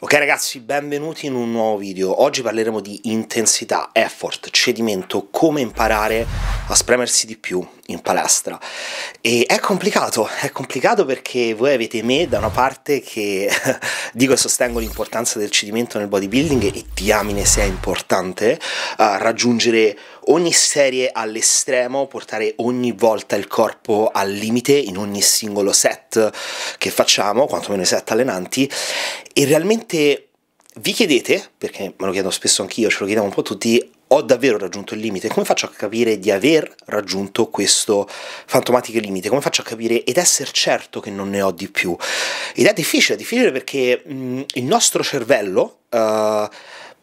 Ok ragazzi, benvenuti in un nuovo video. Oggi parleremo di intensità, effort, cedimento, come imparare a spremersi di più in palestra. E è complicato, è complicato perché voi avete me da una parte che dico e sostengo l'importanza del cedimento nel bodybuilding e diamine se è importante uh, raggiungere ogni serie all'estremo, portare ogni volta il corpo al limite in ogni singolo set che facciamo, quantomeno i set allenanti, e realmente vi chiedete, perché me lo chiedo spesso anch'io, ce lo chiediamo un po' tutti, ho davvero raggiunto il limite? Come faccio a capire di aver raggiunto questo fantomatico limite? Come faccio a capire ed essere certo che non ne ho di più? Ed è difficile, è difficile perché mh, mm, il nostro cervello uh,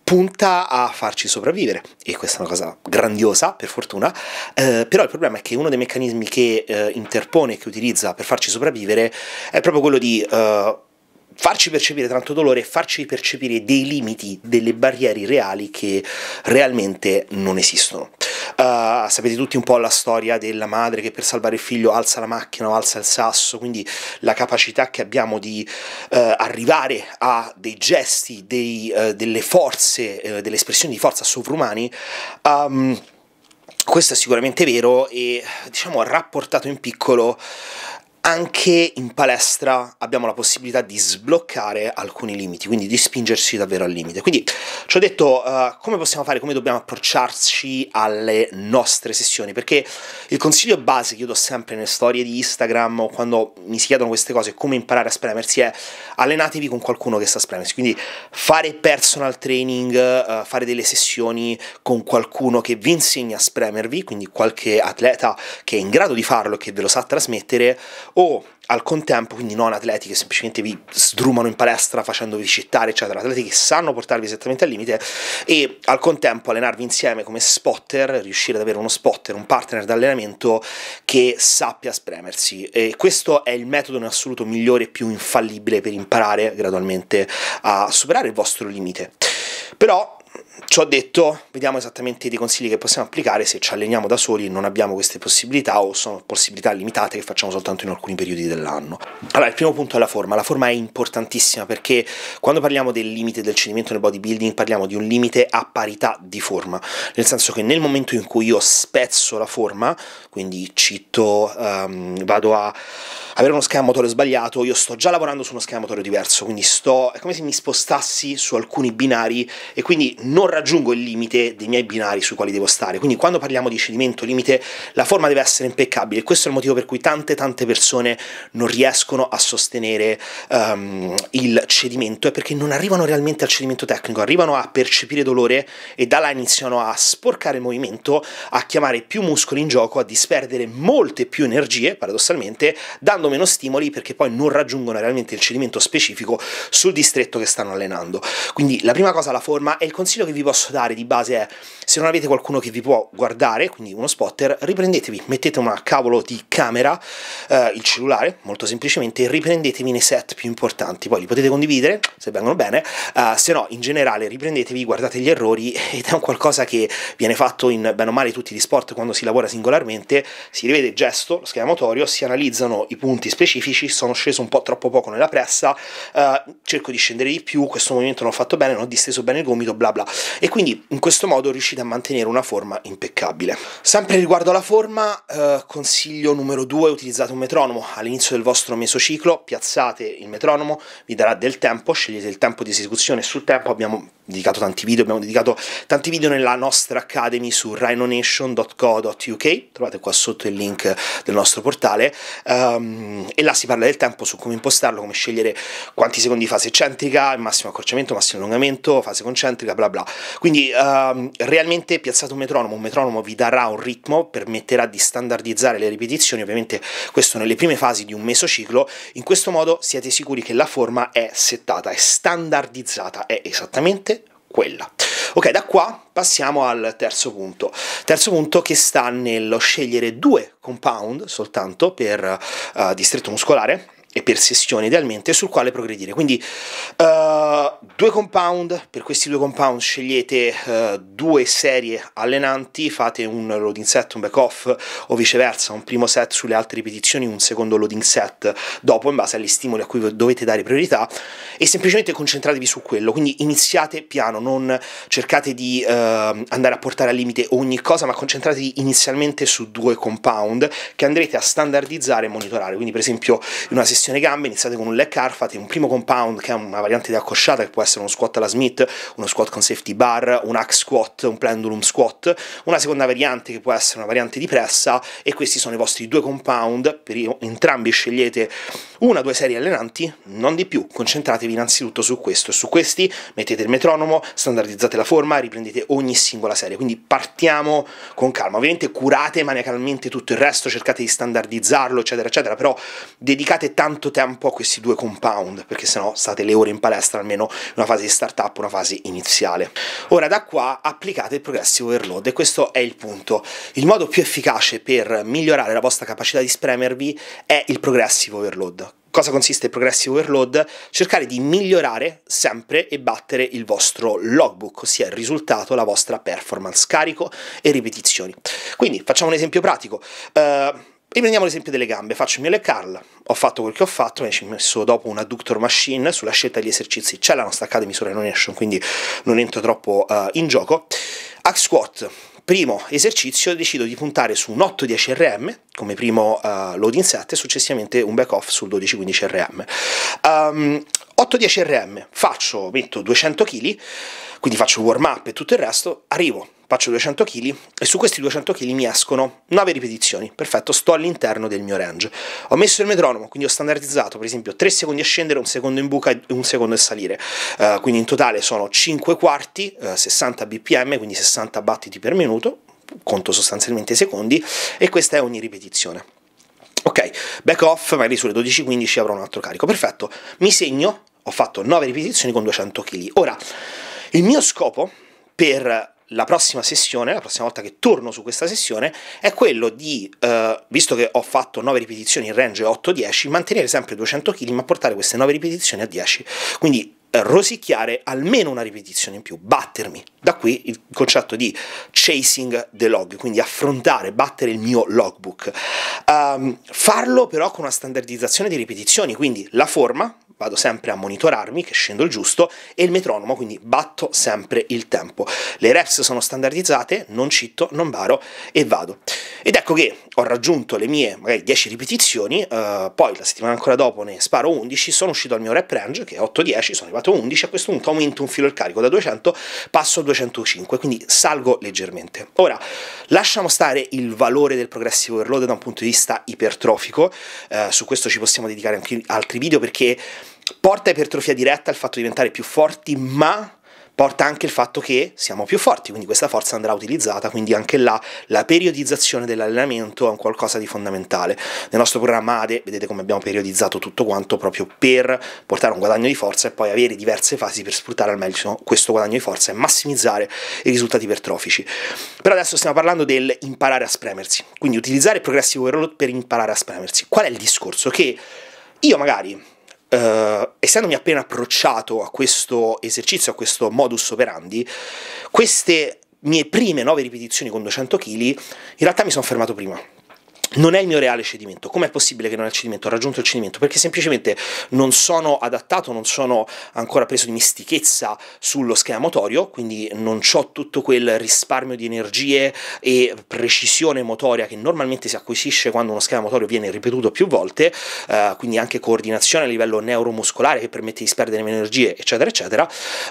punta a farci sopravvivere e questa è una cosa grandiosa per fortuna, eh, però il problema è che uno dei meccanismi che eh, interpone che utilizza per farci sopravvivere è proprio quello di... Uh, farci percepire tanto dolore e farci percepire dei limiti, delle barriere reali che realmente non esistono. Uh, sapete tutti un po' la storia della madre che per salvare il figlio alza la macchina o alza il sasso, quindi la capacità che abbiamo di uh, arrivare a dei gesti, dei, uh, delle forze, eh, delle espressioni di forza sovrumani. Um, questo è sicuramente vero e diciamo rapportato in piccolo anche in palestra abbiamo la possibilità di sbloccare alcuni limiti, quindi di spingersi davvero al limite. Quindi ci ho detto uh, come possiamo fare, come dobbiamo approcciarci alle nostre sessioni, perché il consiglio base che io do sempre nelle storie di Instagram o quando mi si chiedono queste cose, come imparare a spremersi, è allenatevi con qualcuno che sa spremersi, quindi fare personal training, uh, fare delle sessioni con qualcuno che vi insegna a spremervi, quindi qualche atleta che è in grado di farlo e che ve lo sa trasmettere o al contempo, quindi non atleti che semplicemente vi sdrumano in palestra facendovi cittare, eccetera, atleti che sanno portarvi esattamente al limite e al contempo allenarvi insieme come spotter, riuscire ad avere uno spotter, un partner d'allenamento che sappia spremersi. E questo è il metodo in assoluto migliore e più infallibile per imparare gradualmente a superare il vostro limite. Però Ciò detto, vediamo esattamente dei consigli che possiamo applicare se ci alleniamo da soli e non abbiamo queste possibilità o sono possibilità limitate che facciamo soltanto in alcuni periodi dell'anno. Allora, il primo punto è la forma. La forma è importantissima perché quando parliamo del limite del cedimento nel bodybuilding parliamo di un limite a parità di forma, nel senso che nel momento in cui io spezzo la forma, quindi cito, um, ehm, vado a avere uno schema motorio sbagliato, io sto già lavorando su uno schema motorio diverso, quindi sto, è come se mi spostassi su alcuni binari e quindi non raggiungo il limite dei miei binari sui quali devo stare. Quindi quando parliamo di cedimento limite, la forma deve essere impeccabile. Questo è il motivo per cui tante tante persone non riescono a sostenere um, il cedimento, è perché non arrivano realmente al cedimento tecnico, arrivano a percepire dolore e da là iniziano a sporcare il movimento, a chiamare più muscoli in gioco, a disperdere molte più energie, paradossalmente, dando meno stimoli perché poi non raggiungono realmente il cedimento specifico sul distretto che stanno allenando. Quindi la prima cosa la forma è il consiglio consiglio che vi posso dare di base è, se non avete qualcuno che vi può guardare, quindi uno spotter, riprendetevi, mettete una cavolo di camera, eh, il cellulare, molto semplicemente, riprendetevi nei set più importanti, poi li potete condividere, se vengono bene, eh, se no in generale riprendetevi, guardate gli errori, ed è un qualcosa che viene fatto in bene o male tutti gli sport quando si lavora singolarmente, si rivede il gesto, lo schema motorio, si analizzano i punti specifici, sono sceso un po' troppo poco nella pressa, eh, cerco di scendere di più, questo movimento non ho fatto bene, non ho disteso bene il gomito, bla bla nulla e quindi in questo modo riuscite a mantenere una forma impeccabile. Sempre riguardo alla forma, eh, consiglio numero 2, utilizzate un metronomo all'inizio del vostro mesociclo, piazzate il metronomo, vi darà del tempo, scegliete il tempo di esecuzione, sul tempo abbiamo dedicato tanti video, abbiamo dedicato tanti video nella nostra Academy su rhinonation.co.uk, trovate qua sotto il link del nostro portale, um, e là si parla del tempo, su come impostarlo, come scegliere quanti secondi fase eccentrica, il massimo accorciamento, massimo allungamento, fase concentrica, bla bla. Quindi um, realmente piazzate un metronomo, un metronomo vi darà un ritmo, permetterà di standardizzare le ripetizioni, ovviamente questo nelle prime fasi di un mesociclo, in questo modo siete sicuri che la forma è settata, è standardizzata, è esattamente quella. Ok, da qua passiamo al terzo punto. Terzo punto che sta nello scegliere due compound soltanto per uh, distretto muscolare e per sessione idealmente sul quale progredire. Quindi uh, due compound, per questi due compound scegliete uh, due serie allenanti, fate un loading set, un back off o viceversa, un primo set sulle altre ripetizioni, un secondo loading set dopo in base agli stimoli a cui dovete dare priorità e semplicemente concentratevi su quello, quindi iniziate piano, non cercate di uh, andare a portare al limite ogni cosa, ma concentratevi inizialmente su due compound che andrete a standardizzare e monitorare, quindi per esempio in una sessione flessione gambe, iniziate con un leg car, fate un primo compound che è una variante di accosciata che può essere uno squat alla Smith, uno squat con safety bar, un hack squat, un pendulum squat, una seconda variante che può essere una variante di pressa e questi sono i vostri due compound, per entrambi scegliete una o due serie allenanti, non di più, concentratevi innanzitutto su questo e su questi mettete il metronomo, standardizzate la forma, riprendete ogni singola serie, quindi partiamo con calma, ovviamente curate maniacalmente tutto il resto, cercate di standardizzarlo eccetera eccetera, però dedicate tanto tanto tempo a questi due compound, perché sennò state le ore in palestra, almeno una fase di startup, una fase iniziale. Ora da qua applicate il progressive overload e questo è il punto. Il modo più efficace per migliorare la vostra capacità di spremervi è il progressive overload cosa consiste il progressive overload? Cercare di migliorare sempre e battere il vostro logbook, ossia il risultato, la vostra performance, carico e ripetizioni. Quindi facciamo un esempio pratico. Uh, Riprendiamo l'esempio delle gambe, faccio il mio leccarla, ho fatto quel che ho fatto, mi ci ho messo dopo un adductor machine sulla scelta degli esercizi, c'è la nostra Academy su Renonation, quindi non entro troppo uh, in gioco. Hack squat, primo esercizio, decido di puntare su un 8-10 RM, come primo uh, eh, load in e successivamente un back off sul 12-15 RM. Um, 8-10 RM, faccio, metto 200 kg, quindi faccio warm up e tutto il resto, arrivo, faccio 200 kg e su questi 200 kg mi escono 9 ripetizioni, perfetto, sto all'interno del mio range. Ho messo il metronomo, quindi ho standardizzato per esempio 3 secondi a scendere, un secondo in buca e un secondo a salire, uh, quindi in totale sono 5 quarti, uh, 60 bpm, quindi 60 battiti per minuto, conto sostanzialmente i secondi, e questa è ogni ripetizione. Ok, back off, magari sulle 12.15 avrò un altro carico. Perfetto, mi segno, ho fatto 9 ripetizioni con 200 kg. Ora, il mio scopo per la prossima sessione, la prossima volta che torno su questa sessione, è quello di, eh, visto che ho fatto 9 ripetizioni in range 8-10, mantenere sempre 200 kg, ma portare queste 9 ripetizioni a 10. Quindi eh, rosicchiare almeno una ripetizione in più, battermi. Da qui il concetto di chasing the log, quindi affrontare, battere il mio logbook. Um, farlo però con una standardizzazione di ripetizioni, quindi la forma, vado sempre a monitorarmi che scendo il giusto e il metronomo, quindi batto sempre il tempo. Le reps sono standardizzate, non citto, non varo e vado. Ed ecco che ho raggiunto le mie magari 10 ripetizioni, eh, poi la settimana ancora dopo ne sparo 11, sono uscito al mio rep range che è 8-10, sono arrivato a 11, a questo punto aumento un filo il carico da 200, passo a 205, quindi salgo leggermente. Ora, lasciamo stare il valore del progressive overload da un punto di vista ipertrofico, eh, su questo ci possiamo dedicare anche altri video perché porta ipertrofia diretta al fatto di diventare più forti, ma porta anche il fatto che siamo più forti, quindi questa forza andrà utilizzata, quindi anche là la periodizzazione dell'allenamento è un qualcosa di fondamentale. Nel nostro programma ADE vedete come abbiamo periodizzato tutto quanto proprio per portare un guadagno di forza e poi avere diverse fasi per sfruttare al meglio questo guadagno di forza e massimizzare i risultati ipertrofici. Però adesso stiamo parlando del imparare a spremersi, quindi utilizzare il progressive overload per imparare a spremersi. Qual è il discorso? Che io magari eh, essendomi appena approcciato a questo esercizio, a questo modus operandi, queste mie prime 9 ripetizioni con 200 kg in realtà mi sono fermato prima non è il mio reale cedimento. Com'è possibile che non è il cedimento? Ho raggiunto il cedimento perché semplicemente non sono adattato, non sono ancora preso di mistichezza sullo schema motorio, quindi non ho tutto quel risparmio di energie e precisione motoria che normalmente si acquisisce quando uno schema motorio viene ripetuto più volte, eh, quindi anche coordinazione a livello neuromuscolare che permette di sperdere meno energie, eccetera, eccetera.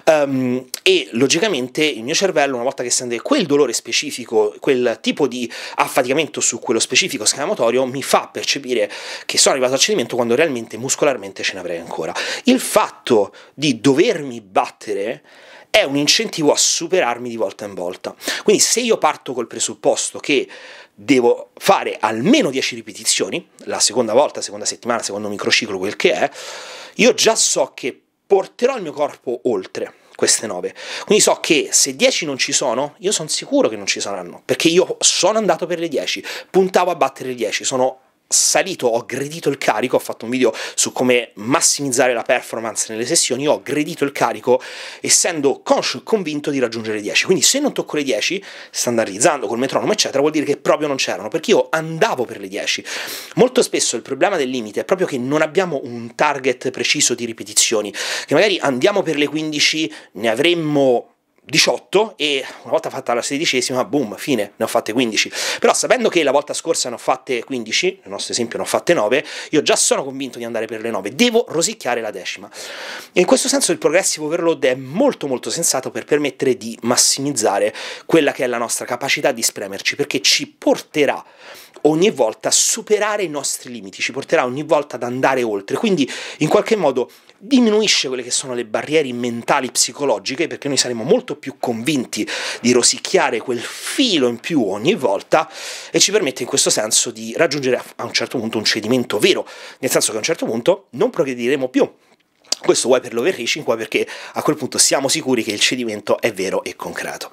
Um, e logicamente il mio cervello, una volta che sente quel dolore specifico, quel tipo di affaticamento su quello specifico, esclamatorio mi fa percepire che sono arrivato al cedimento quando realmente muscolarmente ce ne avrei ancora. Il fatto di dovermi battere è un incentivo a superarmi di volta in volta. Quindi se io parto col presupposto che devo fare almeno 10 ripetizioni, la seconda volta, seconda settimana, secondo microciclo, quel che è, io già so che porterò il mio corpo oltre queste 9. Quindi so che se 10 non ci sono, io sono sicuro che non ci saranno, perché io sono andato per le 10, puntavo a battere le 10, sono salito, ho aggredito il carico, ho fatto un video su come massimizzare la performance nelle sessioni, ho aggredito il carico essendo conscio e convinto di raggiungere le 10. Quindi se non tocco le 10, standardizzando col metronomo eccetera, vuol dire che proprio non c'erano, perché io andavo per le 10. Molto spesso il problema del limite è proprio che non abbiamo un target preciso di ripetizioni, che magari andiamo per le 15, ne avremmo 18 e una volta fatta la sedicesima, boom, fine, ne ho fatte 15. Però sapendo che la volta scorsa ne ho fatte 15, nel nostro esempio ne ho fatte 9, io già sono convinto di andare per le 9, devo rosicchiare la decima. E in questo senso il progressive overload è molto molto sensato per permettere di massimizzare quella che è la nostra capacità di spremerci, perché ci porterà ogni volta a superare i nostri limiti, ci porterà ogni volta ad andare oltre, quindi in qualche modo diminuisce quelle che sono le barriere mentali psicologiche, perché noi saremo molto molto più convinti di rosicchiare quel filo in più ogni volta e ci permette in questo senso di raggiungere a un certo punto un cedimento vero, nel senso che a un certo punto non progrediremo più questo vuoi per l'overreaching, vuoi perché a quel punto siamo sicuri che il cedimento è vero e concreto.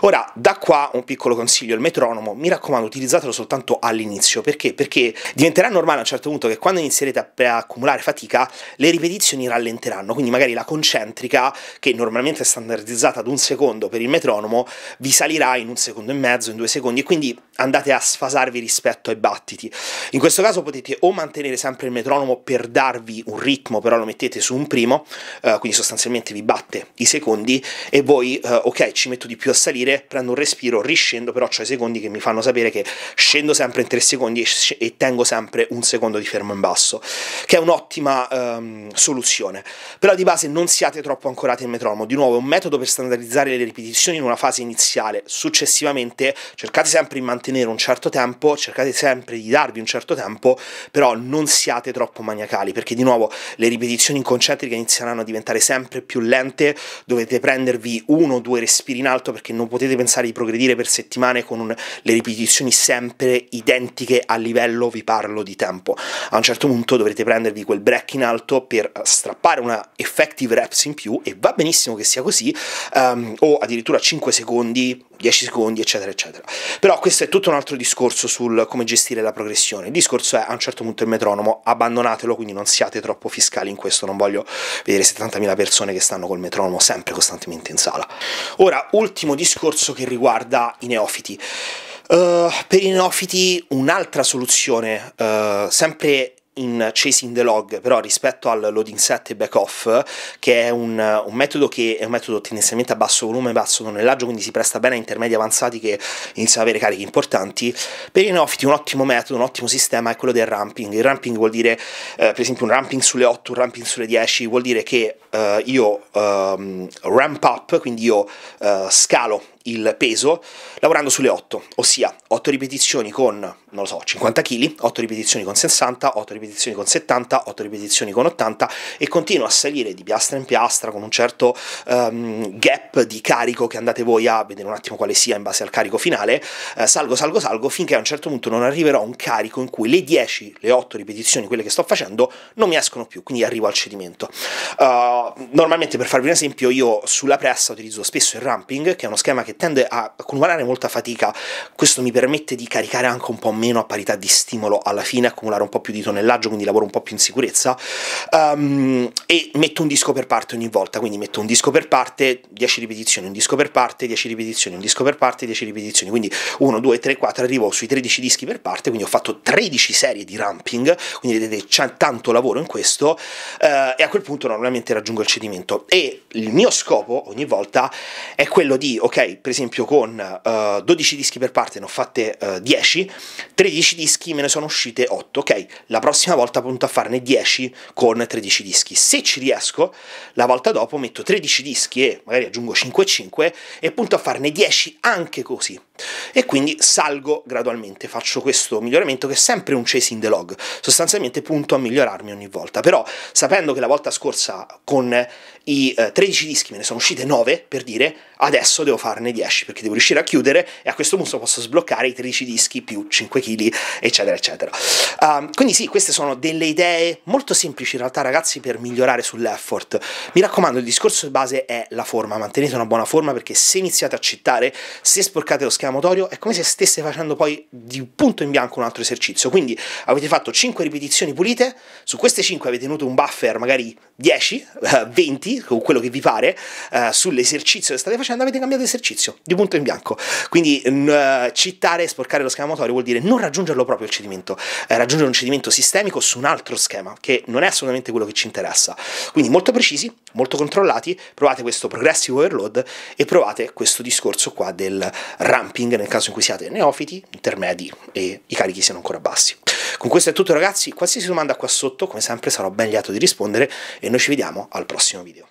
Ora, da qua un piccolo consiglio, il metronomo, mi raccomando, utilizzatelo soltanto all'inizio, perché? Perché diventerà normale a un certo punto che quando inizierete a, accumulare fatica, le ripetizioni rallenteranno, quindi magari la concentrica, che normalmente è standardizzata ad un secondo per il metronomo, vi salirà in un secondo e mezzo, in due secondi, e quindi andate a sfasarvi rispetto ai battiti. In questo caso potete o mantenere sempre il metronomo per darvi un ritmo, però lo mettete su un primo, eh, quindi sostanzialmente vi batte i secondi e voi, eh, ok, ci metto di più a salire, prendo un respiro, riscendo, però ho i secondi che mi fanno sapere che scendo sempre in 3 secondi e, e tengo sempre un secondo di fermo in basso, che è un'ottima ehm, soluzione. Però di base non siate troppo ancorati al metronomo, di nuovo è un metodo per standardizzare le ripetizioni in una fase iniziale, successivamente cercate sempre di mantenere un certo tempo, cercate sempre di darvi un certo tempo, però non siate troppo maniacali, perché di nuovo le ripetizioni in concentrazione concerti inizieranno a diventare sempre più lente, dovete prendervi uno o due respiri in alto perché non potete pensare di progredire per settimane con un, le ripetizioni sempre identiche a livello, vi parlo di tempo. A un certo punto dovrete prendervi quel break in alto per strappare una effective reps in più e va benissimo che sia così, um, o addirittura 5 secondi, 10 secondi, eccetera, eccetera. Però questo è tutto un altro discorso sul come gestire la progressione. Il discorso è a un certo punto il metronomo, abbandonatelo, quindi non siate troppo fiscali in questo, non voglio vedere 70.000 persone che stanno col metronomo sempre costantemente in sala. Ora, ultimo discorso che riguarda i neofiti. Uh, per i neofiti un'altra soluzione, uh, sempre in Chasing the Log, però rispetto al loading set e back off, che è un, un, metodo che è un metodo tendenzialmente a basso volume, basso tonnellaggio, quindi si presta bene a intermedi avanzati che iniziano ad avere carichi importanti. Per i neofiti un ottimo metodo, un ottimo sistema è quello del ramping. Il ramping vuol dire, eh, per esempio, un ramping sulle 8, un ramping sulle 10, vuol dire che eh, io eh, ramp up, quindi io eh, scalo il peso lavorando sulle 8, ossia 8 ripetizioni con, non lo so, 50 kg, 8 ripetizioni con 60, 8 ripetizioni con 70, 8 ripetizioni con 80 e continuo a salire di piastra in piastra con un certo um, gap di carico che andate voi a vedere un attimo quale sia in base al carico finale, eh, salgo, salgo, salgo finché a un certo punto non arriverò a un carico in cui le 10, le 8 ripetizioni, quelle che sto facendo, non mi escono più, quindi arrivo al cedimento. Uh, normalmente per farvi un esempio io sulla pressa utilizzo spesso il ramping, che è uno schema che tende a accumulare molta fatica, questo mi permette di caricare anche un po' meno a parità di stimolo alla fine, accumulare un po' più di tonnellaggio, quindi lavoro un po' più in sicurezza, um, e metto un disco per parte ogni volta, quindi metto un disco per parte, 10 ripetizioni, un disco per parte, 10 ripetizioni, un disco per parte, 10 ripetizioni, quindi 1, 2, 3, 4, arrivo sui 13 dischi per parte, quindi ho fatto 13 serie di ramping, quindi vedete c'è tanto lavoro in questo, eh, e a quel punto normalmente raggiungo il cedimento. E il mio scopo ogni volta è quello di, ok, per esempio con uh, eh, 12 dischi per parte ne ho fatte uh, 10, 13 dischi me ne sono uscite 8, ok? La prossima volta punto a farne 10 con 13 dischi. Se ci riesco, la volta dopo metto 13 dischi e magari aggiungo 5 e 5 e punto a farne 10 anche così. E quindi salgo gradualmente, faccio questo miglioramento che è sempre un chasing the log, sostanzialmente punto a migliorarmi ogni volta, però sapendo che la volta scorsa con i eh, 13 dischi, me ne sono uscite 9 per dire, adesso devo farne 10 perché devo riuscire a chiudere e a questo punto posso sbloccare i 13 dischi più 5 kg, eccetera, eccetera. Um, quindi sì, queste sono delle idee molto semplici in realtà ragazzi per migliorare sull'effort. Mi raccomando, il discorso di base è la forma, mantenete una buona forma perché se iniziate a cittare, se sporcate lo schema motorio, è come se stesse facendo poi di punto in bianco un altro esercizio. Quindi avete fatto 5 ripetizioni pulite, su queste 5 avete tenuto un buffer magari 10, 20, eh, dati, con quello che vi pare, eh, sull'esercizio che state facendo, avete cambiato esercizio di punto in bianco. Quindi eh, cittare e sporcare lo schema motorio vuol dire non raggiungerlo proprio il cedimento, eh, raggiungere un cedimento sistemico su un altro schema, che non è assolutamente quello che ci interessa. Quindi molto precisi, molto controllati, provate questo progressive overload e provate questo discorso qua del ramping nel caso in cui siate neofiti, intermedi e i carichi siano ancora bassi. Con questo è tutto ragazzi, qualsiasi domanda qua sotto come sempre sarò ben lieto di rispondere e noi ci vediamo al prossimo video.